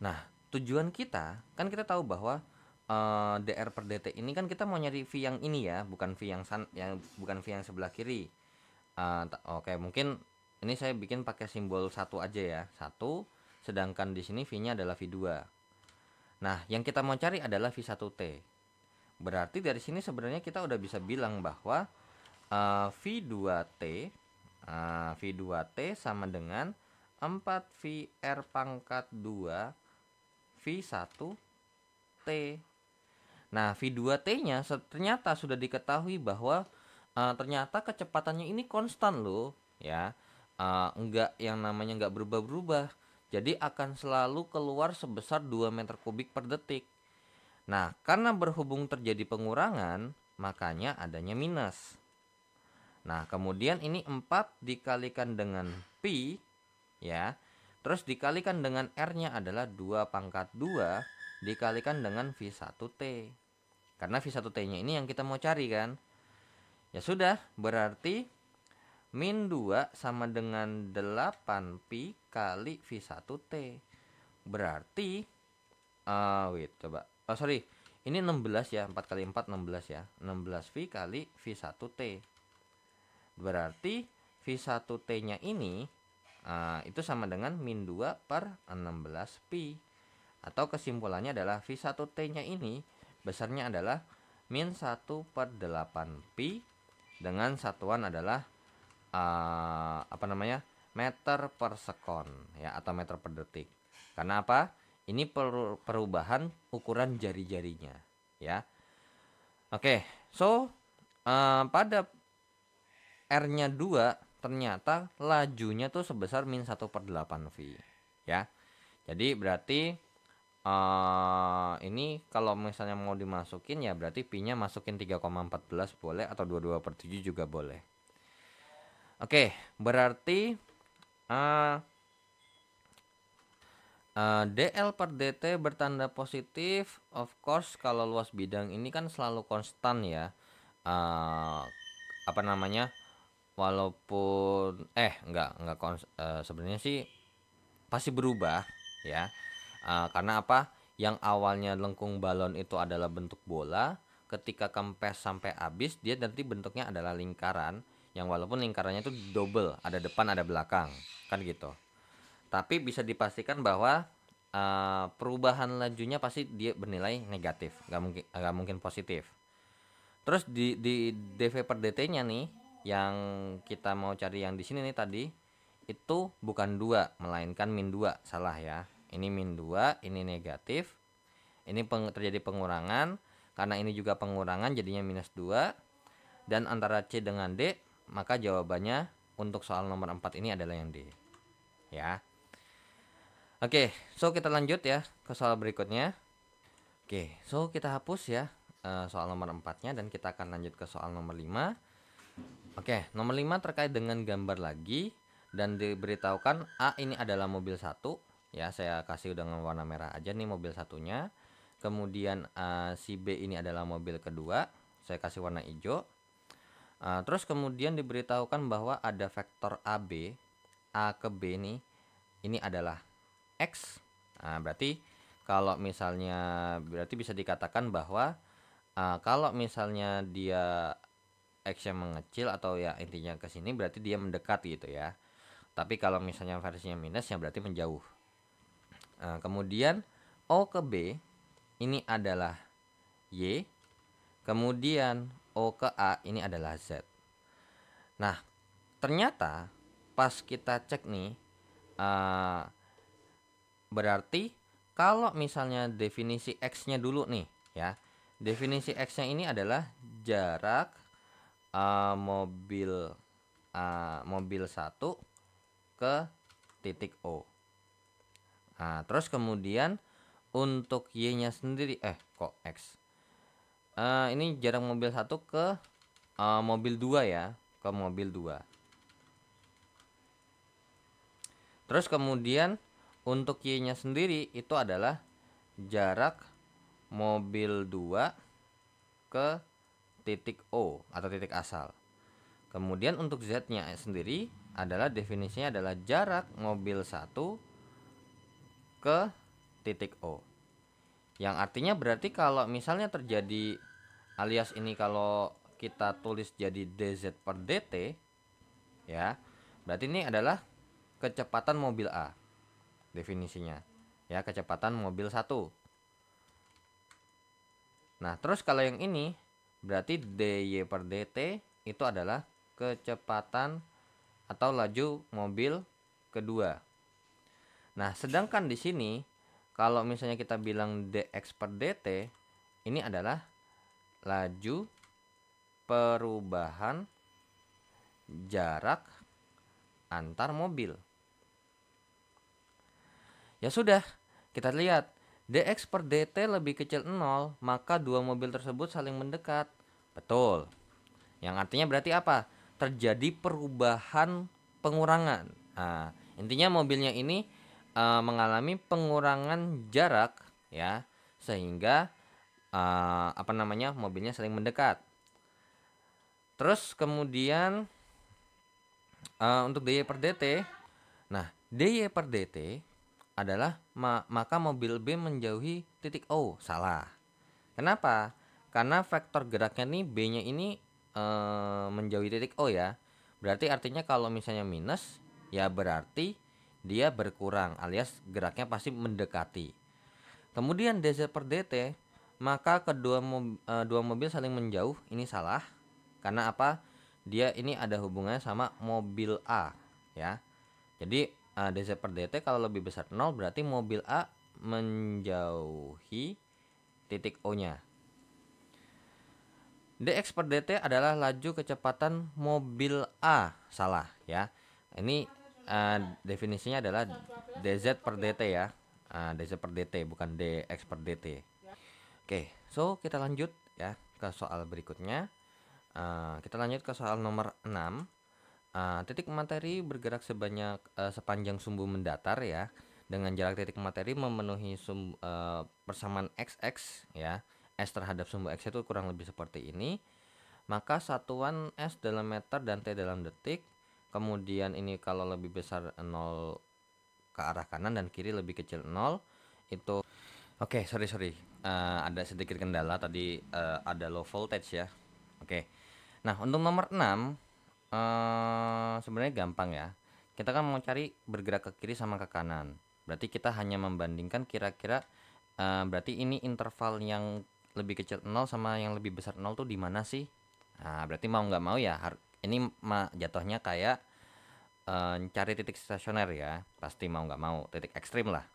Nah, tujuan kita kan kita tahu bahwa eh, DR per DT ini kan kita mau nyari V yang ini ya, bukan V yang san yang bukan V yang sebelah kiri. Eh, oke, okay, mungkin ini saya bikin pakai simbol satu aja ya, satu. Sedangkan di sini V-nya adalah V2. Nah, yang kita mau cari adalah V1T. Berarti dari sini sebenarnya kita udah bisa bilang bahwa uh, V2T Nah, V2T sama dengan 4VR pangkat 2 V1T. Nah, V2T-nya ternyata sudah diketahui bahwa uh, ternyata kecepatannya ini konstan loh, ya. Uh, enggak yang namanya enggak berubah-berubah. Jadi akan selalu keluar sebesar 2 meter kubik per detik. Nah, karena berhubung terjadi pengurangan, makanya adanya minus. Nah, kemudian ini 4 dikalikan dengan pi ya. Terus dikalikan dengan R-nya adalah 2 pangkat 2 dikalikan dengan V1T. Karena V1T-nya ini yang kita mau cari kan. Ya sudah, berarti min 2 sama dengan 8pi kali V1T. Berarti, uh, wait, coba. Oh, sorry, ini 16 ya, 4 kali 4, 16 ya. 16V kali V1T. Berarti V1T-nya ini uh, itu sama dengan min 2 per 16pi. Atau kesimpulannya adalah V1T-nya ini besarnya adalah min 1 per 8pi dengan satuan adalah uh, apa namanya meter per sekon ya atau meter per detik. Karena apa? Ini perubahan ukuran jari-jarinya ya. Oke, okay, so uh, pada R-nya 2 ternyata lajunya tuh sebesar min 1 per 8 V ya jadi berarti uh, ini kalau misalnya mau dimasukin ya berarti P-nya masukin 3,14 boleh atau 22 per 7 juga boleh oke berarti uh, eh, Uh, eh, DL per DT bertanda positif, of course kalau luas bidang ini kan selalu konstan ya. Uh, apa namanya walaupun eh enggak enggak uh, eh, sebenarnya sih pasti berubah ya uh, karena apa yang awalnya lengkung balon itu adalah bentuk bola ketika kempes sampai habis dia nanti bentuknya adalah lingkaran yang walaupun lingkarannya itu double ada depan ada belakang kan gitu tapi bisa dipastikan bahwa uh, perubahan lajunya pasti dia bernilai negatif nggak mungkin nggak mungkin positif terus di di dv per dt nya nih yang kita mau cari yang di sini nih tadi itu bukan dua melainkan min dua salah ya ini min dua ini negatif ini peng terjadi pengurangan karena ini juga pengurangan jadinya minus dua dan antara C dengan D maka jawabannya untuk soal nomor 4 ini adalah yang D ya Oke, so kita lanjut ya ke soal berikutnya. Oke, so kita hapus ya eh, soal nomor 4-nya dan kita akan lanjut ke soal nomor 5. Oke, nomor 5 terkait dengan gambar lagi dan diberitahukan A ini adalah mobil satu ya saya kasih dengan warna merah aja nih mobil satunya kemudian uh, si B ini adalah mobil kedua saya kasih warna hijau uh, terus kemudian diberitahukan bahwa ada vektor AB A ke B nih ini adalah X nah, berarti kalau misalnya berarti bisa dikatakan bahwa uh, kalau misalnya dia x yang mengecil atau ya intinya ke sini berarti dia mendekat gitu ya. Tapi kalau misalnya versinya minus ya berarti menjauh. Nah, kemudian O ke B ini adalah Y. Kemudian O ke A ini adalah Z. Nah, ternyata pas kita cek nih uh, berarti kalau misalnya definisi x-nya dulu nih ya. Definisi x-nya ini adalah jarak uh, mobil uh, mobil satu ke titik O. Nah, terus kemudian untuk Y-nya sendiri eh kok X. Uh, ini jarak mobil satu ke uh, mobil dua ya, ke mobil dua. Terus kemudian untuk Y-nya sendiri itu adalah jarak mobil 2 ke titik O atau titik asal. Kemudian untuk Z-nya sendiri adalah definisinya adalah jarak mobil 1 ke titik O. Yang artinya berarti kalau misalnya terjadi alias ini kalau kita tulis jadi DZ per DT ya. Berarti ini adalah kecepatan mobil A definisinya. Ya, kecepatan mobil 1. Nah, terus kalau yang ini Berarti dy per dt itu adalah kecepatan atau laju mobil kedua. Nah, sedangkan di sini kalau misalnya kita bilang dx per dt ini adalah laju perubahan jarak antar mobil. Ya sudah, kita lihat dx per dt lebih kecil 0 maka dua mobil tersebut saling mendekat betul yang artinya berarti apa terjadi perubahan pengurangan nah, intinya mobilnya ini e, mengalami pengurangan jarak ya sehingga e, apa namanya mobilnya saling mendekat terus kemudian e, untuk dy per dt nah dy per dt adalah ma maka mobil B menjauhi titik O. Salah. Kenapa? Karena vektor geraknya nih B-nya ini e, menjauhi titik O ya. Berarti artinya kalau misalnya minus ya berarti dia berkurang alias geraknya pasti mendekati. Kemudian dz per dt maka kedua mob, e, dua mobil saling menjauh ini salah karena apa? Dia ini ada hubungannya sama mobil A ya. Jadi uh, eh, DC per DT kalau lebih besar 0 berarti mobil A menjauhi titik O-nya. DX per DT adalah laju kecepatan mobil A. Salah ya. Ini uh, definisinya adalah DZ per DT ya. Uh, eh, DZ per DT bukan DX per DT. Oke, okay, so kita lanjut ya ke soal berikutnya. Uh, kita lanjut ke soal nomor 6 Uh, titik materi bergerak sebanyak uh, sepanjang sumbu mendatar ya dengan jarak titik materi memenuhi sum, uh, persamaan xx ya s terhadap sumbu x itu kurang lebih seperti ini maka satuan s dalam meter dan t dalam detik kemudian ini kalau lebih besar 0 ke arah kanan dan kiri lebih kecil 0 itu oke okay, sorry sorry uh, ada sedikit kendala tadi uh, ada low voltage ya oke okay. nah untuk nomor 6 Eh, sebenarnya gampang ya. Kita kan mau cari bergerak ke kiri sama ke kanan. Berarti kita hanya membandingkan kira-kira uh, berarti ini interval yang lebih kecil 0 sama yang lebih besar 0 tuh di mana sih? Nah, berarti mau nggak mau ya ini ma- jatuhnya kayak uh, cari titik stasioner ya. Pasti mau nggak mau titik ekstrim lah.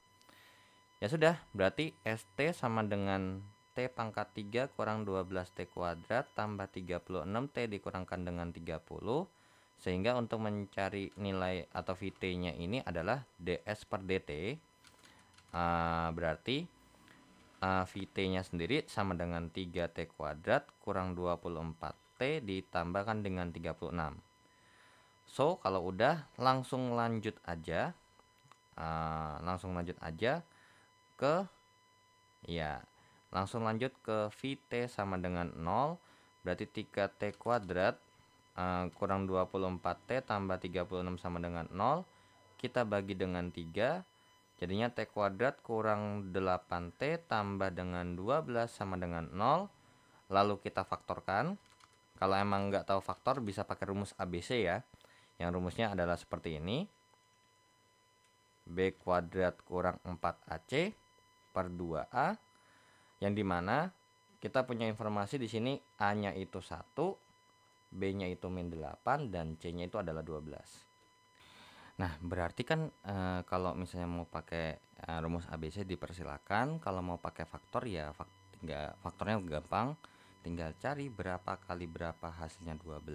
Ya sudah, berarti ST sama dengan T pangkat 3 kurang 12T kuadrat tambah 36T dikurangkan dengan 30 sehingga untuk mencari nilai atau VT-nya ini adalah DS per DT uh, ah, berarti uh, ah, VT-nya sendiri sama dengan 3T kuadrat kurang 24T ditambahkan dengan 36 so kalau udah langsung lanjut aja uh, langsung lanjut aja ke ya Langsung lanjut ke VT sama dengan 0 Berarti 3T kuadrat uh, kurang 24T tambah 36 sama dengan 0 Kita bagi dengan 3 Jadinya T kuadrat kurang 8T tambah dengan 12 sama dengan 0 Lalu kita faktorkan Kalau emang nggak tahu faktor bisa pakai rumus ABC ya Yang rumusnya adalah seperti ini B kuadrat kurang 4AC per 2A yang dimana kita punya informasi di sini A-nya itu 1, B-nya itu min 8, dan C-nya itu adalah 12. Nah, berarti kan e, kalau misalnya mau pakai e, rumus ABC dipersilakan, kalau mau pakai faktor ya fak, tinggal, faktornya gampang, tinggal cari berapa kali berapa hasilnya 12,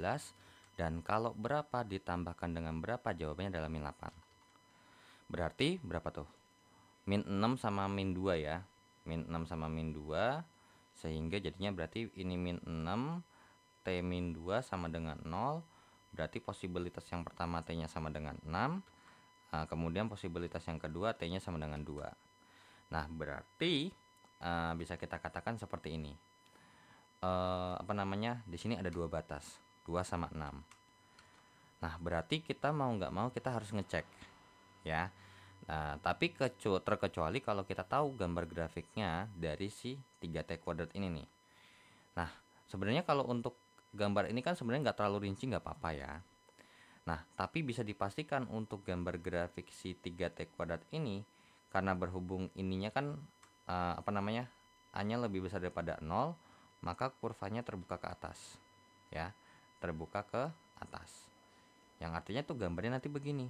dan kalau berapa ditambahkan dengan berapa jawabannya adalah min 8. Berarti berapa tuh? Min 6 sama min 2 ya, min 6 sama min 2 sehingga jadinya berarti ini min 6 T min 2 sama dengan 0 berarti posibilitas yang pertama T nya sama dengan 6 uh, e, kemudian posibilitas yang kedua T nya sama dengan 2 nah berarti uh, bisa kita katakan seperti ini uh, apa namanya di sini ada dua batas 2 sama 6 nah berarti kita mau nggak mau kita harus ngecek ya Nah, tapi kecu terkecuali kalau kita tahu gambar grafiknya dari si 3T kuadrat ini nih. Nah, sebenarnya kalau untuk gambar ini kan sebenarnya nggak terlalu rinci nggak apa-apa ya. Nah, tapi bisa dipastikan untuk gambar grafik si 3T kuadrat ini karena berhubung ininya kan uh, apa namanya? hanya lebih besar daripada 0, maka kurvanya terbuka ke atas. Ya, terbuka ke atas. Yang artinya tuh gambarnya nanti begini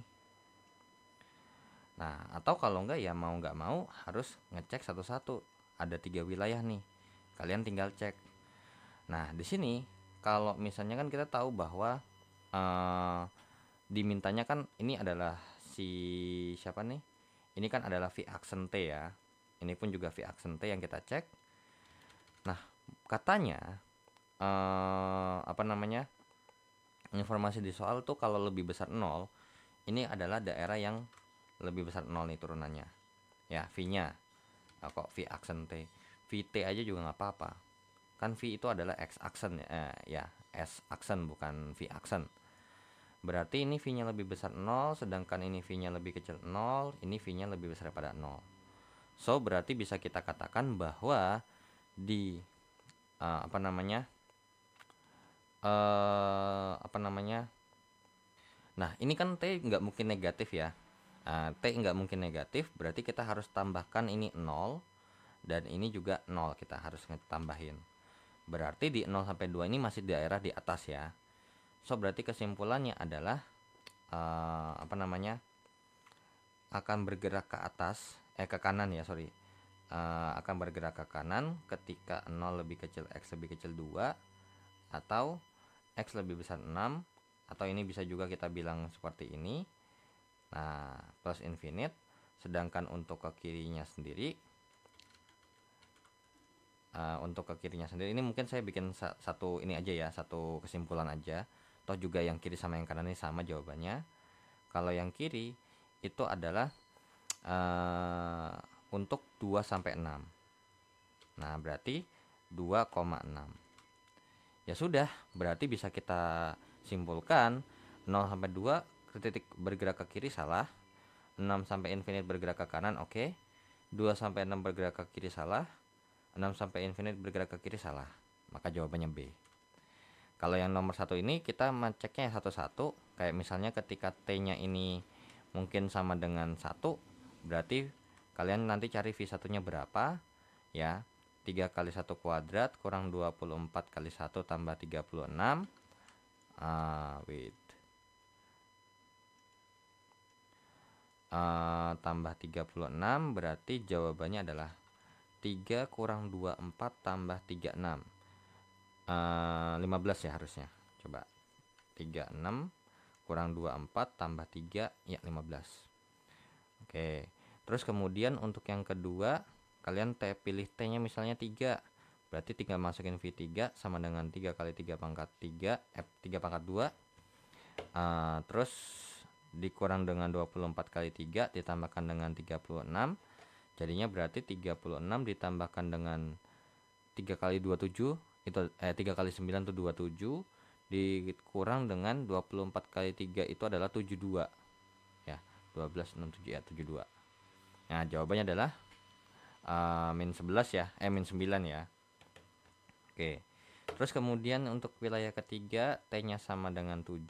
Nah, atau kalau enggak ya mau nggak mau harus ngecek satu-satu. Ada tiga wilayah nih. Kalian tinggal cek. Nah, di sini kalau misalnya kan kita tahu bahwa eh, dimintanya kan ini adalah si siapa nih? Ini kan adalah v t ya. Ini pun juga v t yang kita cek. Nah, katanya eh, apa namanya? Informasi di soal tuh kalau lebih besar nol ini adalah daerah yang lebih besar nol nih turunannya ya V nya nah, kok V aksen T v t aja juga nggak apa-apa kan V itu adalah X aksen ya. eh, ya S aksen bukan V aksen berarti ini V nya lebih besar nol, sedangkan ini V nya lebih kecil nol, ini V nya lebih besar pada nol, so berarti bisa kita katakan bahwa di uh, apa namanya uh, apa namanya Nah, ini kan T nggak mungkin negatif ya. Eh, T nggak mungkin negatif, berarti kita harus tambahkan ini 0 dan ini juga 0 kita harus tambahin. Berarti di 0 sampai 2 ini masih di daerah di atas ya. So berarti kesimpulannya adalah uh, apa namanya? akan bergerak ke atas, eh ke kanan ya, sorry. Uh, akan bergerak ke kanan ketika 0 lebih kecil x lebih kecil 2 atau x lebih besar 6 atau ini bisa juga kita bilang seperti ini Nah, plus infinite. Sedangkan untuk ke kirinya sendiri, uh, untuk ke kirinya sendiri, ini mungkin saya bikin sa satu ini aja ya, satu kesimpulan aja. Toh juga yang kiri sama yang kanan ini sama jawabannya. Kalau yang kiri itu adalah uh, untuk 2 sampai 6. Nah, berarti 2,6. Ya sudah, berarti bisa kita simpulkan 0 sampai 2 titik bergerak ke kiri salah 6 sampai infinite bergerak ke kanan oke okay. 2 sampai 6 bergerak ke kiri salah 6 sampai infinite bergerak ke kiri salah maka jawabannya B kalau yang nomor satu ini kita menceknya satu-satu kayak misalnya ketika T nya ini mungkin sama dengan satu berarti kalian nanti cari V1 nya berapa ya 3 kali 1 kuadrat kurang 24 kali 1 tambah 36 uh, ah, wait Eh, tambah 36 berarti jawabannya adalah 3 kurang 24 tambah 36 uh, 15 ya harusnya coba 36 kurang 24 tambah 3 ya 15 oke terus kemudian untuk yang kedua kalian T pilih T nya misalnya 3 berarti tinggal masukin V3 sama dengan 3 kali 3 pangkat 3 F3 eh, pangkat 2 uh, eh, terus dikurang dengan 24 kali 3 ditambahkan dengan 36 jadinya berarti 36 ditambahkan dengan 3 kali 27 itu eh 3 kali 9 itu 27 dikurang dengan 24 kali 3 itu adalah 72 ya 12 6 7 ya 72 nah jawabannya adalah uh, min 11 ya eh min 9 ya oke terus kemudian untuk wilayah ketiga t nya sama dengan 7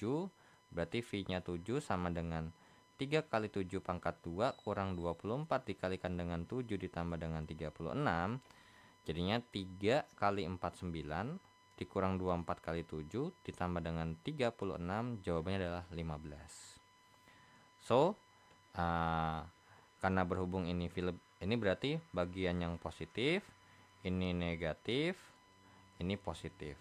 Berarti V-nya 7 sama dengan 3 kali 7 pangkat 2 kurang 24 dikalikan dengan 7 ditambah dengan 36. Jadinya 3 kali 49 dikurang 24 kali 7 ditambah dengan 36 jawabannya adalah 15. So, uh, karena berhubung ini Philip ini berarti bagian yang positif, ini negatif, ini positif.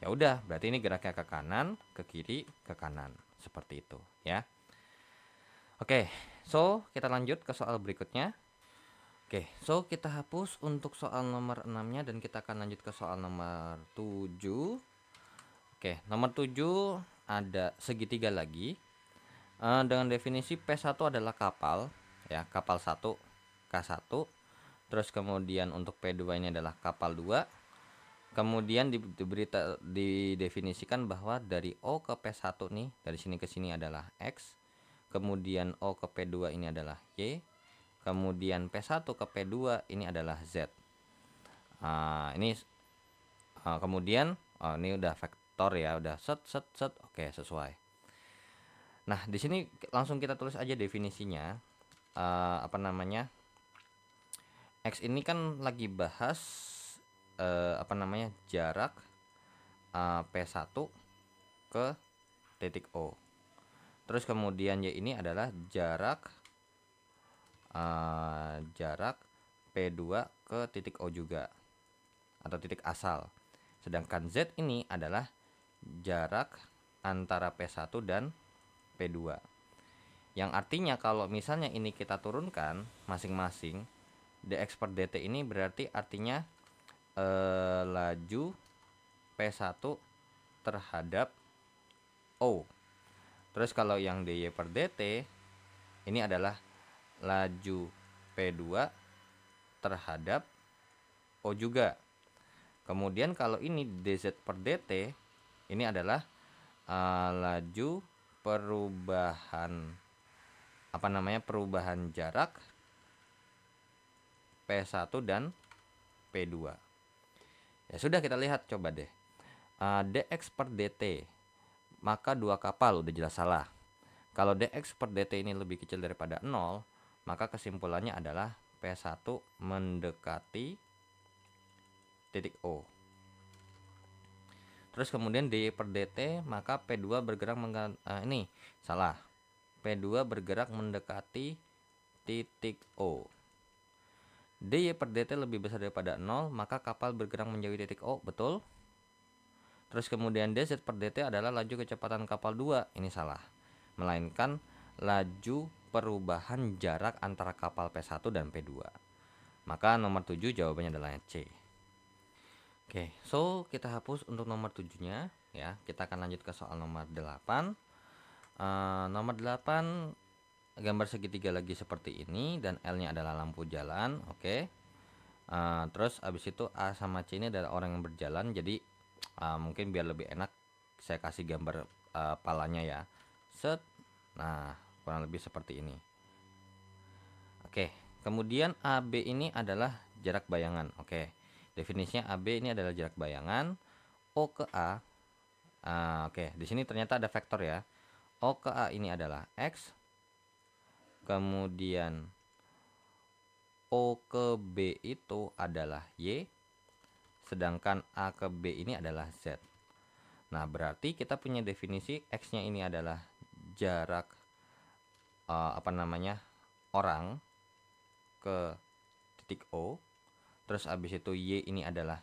Ya udah, berarti ini geraknya ke kanan, ke kiri, ke kanan. Seperti itu, ya. Oke, so kita lanjut ke soal berikutnya. Oke, so kita hapus untuk soal nomor 6 dan kita akan lanjut ke soal nomor 7. Oke, nomor 7 ada segitiga lagi. uh, dengan definisi P1 adalah kapal, ya, kapal 1, K1. Terus kemudian untuk P2 ini adalah kapal 2, Kemudian di, diberi didefinisikan bahwa dari O ke P1 nih, dari sini ke sini adalah X. Kemudian O ke P2 ini adalah Y. Kemudian P1 ke P2 ini adalah Z. Uh, ini uh, kemudian uh, ini udah vektor ya, udah set set set. Oke, sesuai. Nah, di sini langsung kita tulis aja definisinya. Uh, apa namanya? X ini kan lagi bahas eh, apa namanya jarak eh, P1 ke titik O. Terus kemudian Y ya ini adalah jarak eh, jarak P2 ke titik O juga atau titik asal. Sedangkan Z ini adalah jarak antara P1 dan P2. Yang artinya kalau misalnya ini kita turunkan masing-masing dx per dt ini berarti artinya eh, laju P1 terhadap O. Terus kalau yang dy per dt ini adalah laju P2 terhadap O juga. Kemudian kalau ini dz per dt ini adalah uh, laju perubahan apa namanya perubahan jarak P1 dan P2. Ya sudah kita lihat coba deh. Uh, DX per DT maka dua kapal udah jelas salah. Kalau DX per DT ini lebih kecil daripada 0, maka kesimpulannya adalah P1 mendekati titik O. Terus kemudian DY per DT maka P2 bergerak uh, ini salah. P2 bergerak mendekati titik O dy per dt lebih besar daripada 0, maka kapal bergerak menjauhi titik O, betul? Terus kemudian dz per dt adalah laju kecepatan kapal 2, ini salah. Melainkan laju perubahan jarak antara kapal P1 dan P2. Maka nomor 7 jawabannya adalah C. Oke, so kita hapus untuk nomor 7-nya ya. Kita akan lanjut ke soal nomor 8. Uh, eh, nomor 8 gambar segitiga lagi seperti ini dan L nya adalah lampu jalan oke okay. uh, eh, terus abis itu A sama C ini adalah orang yang berjalan jadi uh, mungkin biar lebih enak saya kasih gambar uh, palanya ya set nah kurang lebih seperti ini oke okay. kemudian AB ini adalah jarak bayangan oke okay. definisinya AB ini adalah jarak bayangan O ke A uh, oke okay. di sini ternyata ada vektor ya O ke A ini adalah X Kemudian O ke B itu adalah Y Sedangkan A ke B ini adalah Z Nah berarti kita punya definisi X nya ini adalah jarak uh, Apa namanya Orang Ke titik O Terus abis itu Y ini adalah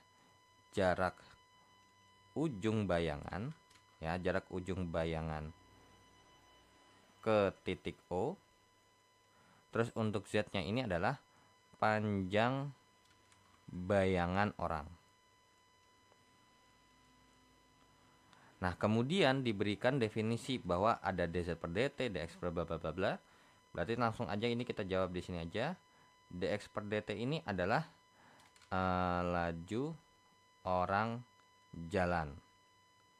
jarak ujung bayangan ya jarak ujung bayangan ke titik O terus untuk Z nya ini adalah panjang bayangan orang Nah, kemudian diberikan definisi bahwa ada dz per dt, dx per bla bla bla bla. Berarti langsung aja ini kita jawab di sini aja. dx per dt ini adalah uh, laju orang jalan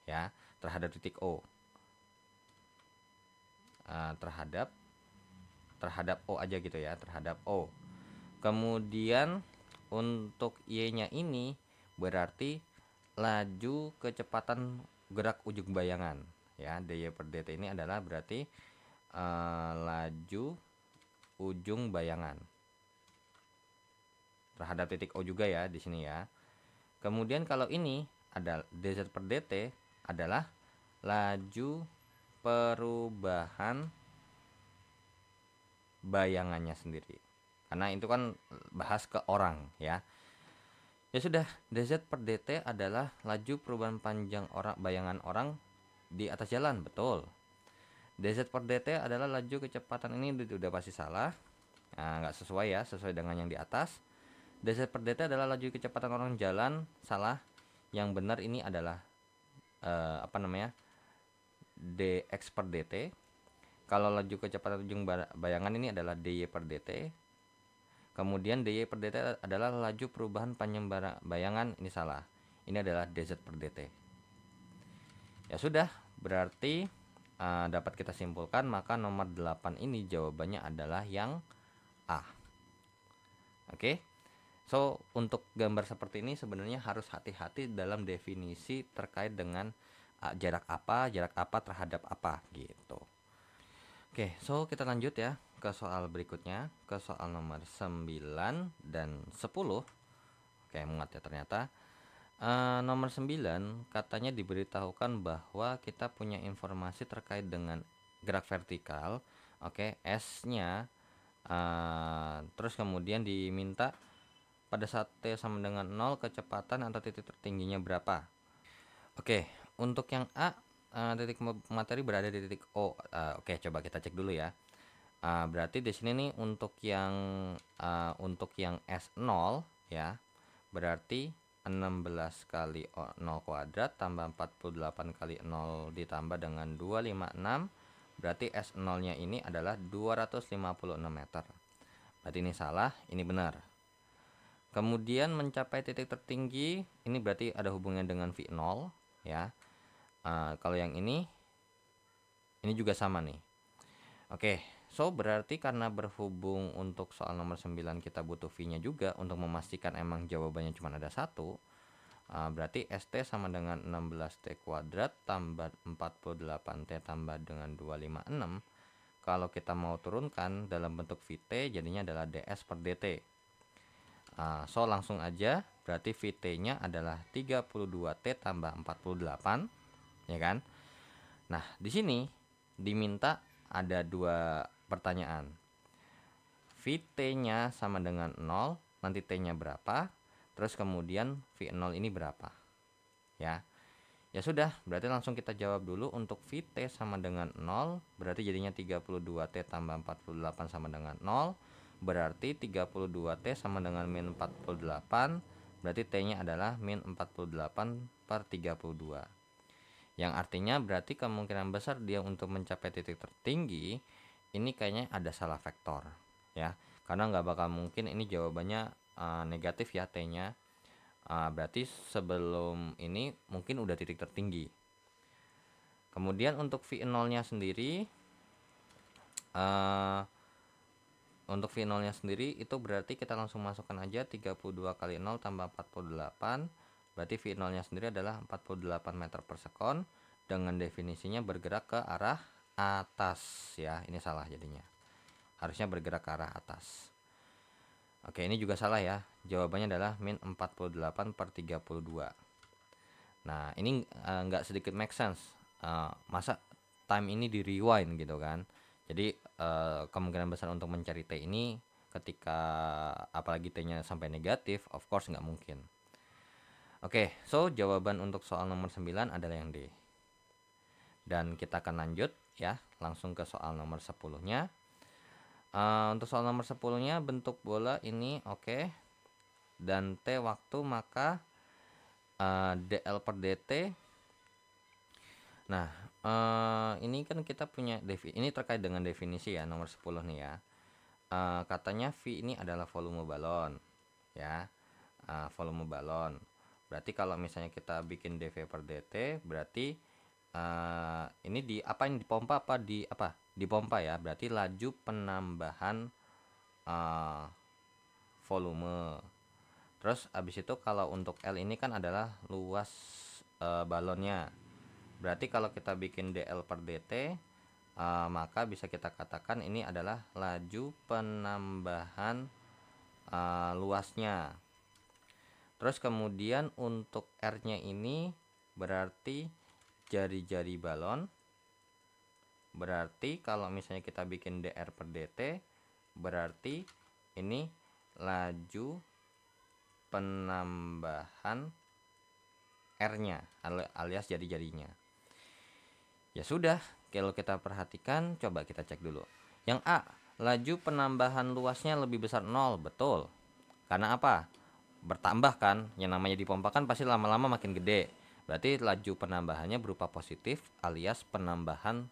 ya terhadap titik O. Uh, terhadap terhadap O aja gitu ya, terhadap O. Kemudian untuk Y-nya ini berarti laju kecepatan gerak ujung bayangan ya. DY per DT ini adalah berarti uh, laju ujung bayangan terhadap titik O juga ya di sini ya. Kemudian kalau ini ada DZ per DT adalah laju perubahan bayangannya sendiri. Karena itu kan bahas ke orang ya. Ya sudah, DZ per DT adalah laju perubahan panjang orang bayangan orang di atas jalan, betul. DZ per DT adalah laju kecepatan ini udah pasti salah. Nah, sesuai ya, sesuai dengan yang di atas. DZ per DT adalah laju kecepatan orang jalan, salah. Yang benar ini adalah uh, apa namanya? DX per DT kalau laju kecepatan ujung bayangan ini adalah dy per dt. Kemudian dy per dt adalah laju perubahan panjang bayangan. Ini salah. Ini adalah dz per dt. Ya sudah, berarti uh, dapat kita simpulkan maka nomor 8 ini jawabannya adalah yang A. Oke. Okay? So, untuk gambar seperti ini sebenarnya harus hati-hati dalam definisi terkait dengan jarak apa, jarak apa terhadap apa gitu. Oke, so kita lanjut ya ke soal berikutnya, ke soal nomor 9 dan 10. Oke, muat ya ternyata. E, nomor 9 katanya diberitahukan bahwa kita punya informasi terkait dengan gerak vertikal. Oke, S-nya e, terus kemudian diminta pada saat T sama dengan 0 kecepatan atau titik tertingginya berapa. Oke, untuk yang A Eh, titik materi berada di titik O. Uh, Oke, okay, coba kita cek dulu ya. Uh, berarti di sini nih untuk yang uh, untuk yang S0 ya. Berarti 16 kali 0 kuadrat tambah 48 kali 0 ditambah dengan 256 berarti S0 nya ini adalah 256 meter berarti ini salah ini benar kemudian mencapai titik tertinggi ini berarti ada hubungannya dengan V0 ya Nah, kalau yang ini ini juga sama nih. Oke, so berarti karena berhubung untuk soal nomor 9 kita butuh V-nya juga untuk memastikan emang jawabannya cuma ada satu. Uh, berarti ST sama dengan 16T kuadrat tambah 48T tambah dengan 256. Kalau kita mau turunkan dalam bentuk VT jadinya adalah DS per DT. Uh, ah, so langsung aja berarti VT-nya adalah 32T tambah 48 ya kan? Nah, di sini diminta ada dua pertanyaan. VT-nya sama dengan 0, nanti T-nya berapa? Terus kemudian V0 ini berapa? Ya. Ya sudah, berarti langsung kita jawab dulu untuk VT sama dengan 0, berarti jadinya 32T tambah 48 sama dengan 0, berarti 32T sama dengan min 48, berarti T-nya adalah min 48 per 32 yang artinya berarti kemungkinan besar dia untuk mencapai titik tertinggi ini kayaknya ada salah vektor ya karena nggak bakal mungkin ini jawabannya uh, negatif ya t-nya uh, berarti sebelum ini mungkin udah titik tertinggi kemudian untuk v0 nya sendiri uh, untuk v0 nya sendiri itu berarti kita langsung masukkan aja 32 kali 0 tambah 48 Berarti V nolnya sendiri adalah 48 meter per sekon dengan definisinya bergerak ke arah atas ya. Ini salah jadinya. Harusnya bergerak ke arah atas. Oke, ini juga salah ya. Jawabannya adalah min 48 per 32. Nah, ini eh, nggak uh, sedikit make sense. Uh, masa time ini di rewind gitu kan. Jadi uh, kemungkinan besar untuk mencari T ini ketika apalagi T-nya sampai negatif, of course nggak mungkin. Oke, okay, so jawaban untuk soal nomor 9 adalah yang D. Dan kita akan lanjut ya, langsung ke soal nomor 10-nya. Uh, eh, untuk soal nomor 10-nya bentuk bola ini oke. Okay. Dan T waktu maka uh, eh, DL per DT. Nah, uh, ini kan kita punya ini terkait dengan definisi ya nomor 10 nih ya. Uh, katanya V ini adalah volume balon ya. Uh, volume balon berarti kalau misalnya kita bikin dv per dt berarti uh, ini di apa ini dipompa apa di apa dipompa ya berarti laju penambahan uh, volume terus abis itu kalau untuk L ini kan adalah luas uh, balonnya berarti kalau kita bikin DL per DT uh, maka bisa kita katakan ini adalah laju penambahan uh, luasnya terus kemudian untuk R nya ini berarti jari-jari balon berarti kalau misalnya kita bikin DR per DT berarti ini laju penambahan R nya alias jari-jarinya ya sudah kalau kita perhatikan coba kita cek dulu yang A laju penambahan luasnya lebih besar 0 betul karena apa bertambah kan yang namanya dipompakan pasti lama-lama makin gede berarti laju penambahannya berupa positif alias penambahan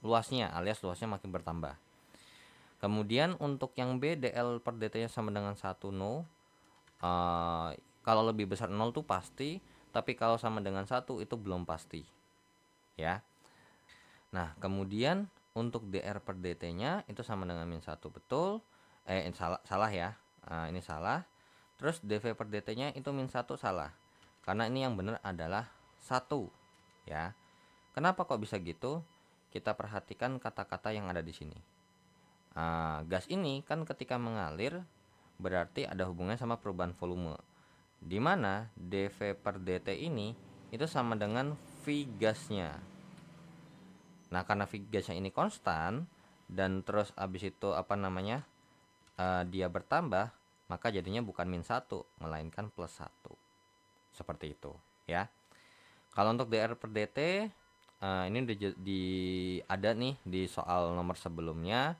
luasnya alias luasnya makin bertambah kemudian untuk yang B DL per DT nya sama dengan 1 no uh, kalau lebih besar 0 tuh pasti tapi kalau sama dengan 1 itu belum pasti ya nah kemudian untuk DR per DT nya itu sama dengan min 1 betul eh salah, salah ya uh, ini salah Terus DV per DT-nya itu min 1 salah. Karena ini yang benar adalah 1. Ya. Kenapa kok bisa gitu? Kita perhatikan kata-kata yang ada di sini. Uh, gas ini kan ketika mengalir berarti ada hubungannya sama perubahan volume. Di mana DV per DT ini itu sama dengan V gasnya. Nah, karena V gasnya ini konstan dan terus abis itu apa namanya? Uh, dia bertambah, maka jadinya bukan min 1, melainkan plus 1. Seperti itu, ya. Kalau untuk DR per DT, uh, eh, ini di, di, ada nih di soal nomor sebelumnya.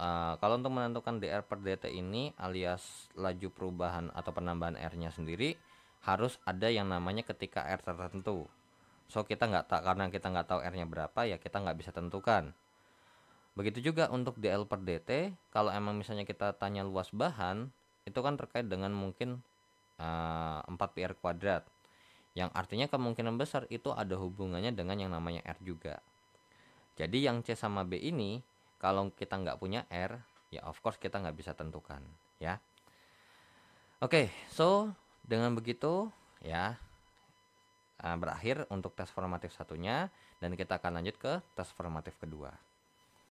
Uh, kalau untuk menentukan DR per DT ini alias laju perubahan atau penambahan R-nya sendiri harus ada yang namanya ketika R tertentu. So kita nggak tak karena kita nggak tahu R-nya berapa ya kita nggak bisa tentukan. Begitu juga untuk DL per DT, kalau emang misalnya kita tanya luas bahan, itu kan terkait dengan mungkin uh, 4 PR kuadrat yang artinya kemungkinan besar itu ada hubungannya dengan yang namanya R juga. Jadi yang C sama B ini kalau kita nggak punya R ya of course kita nggak bisa tentukan ya. Oke, okay, so dengan begitu ya eh, berakhir untuk tes formatif satunya dan kita akan lanjut ke tes formatif kedua.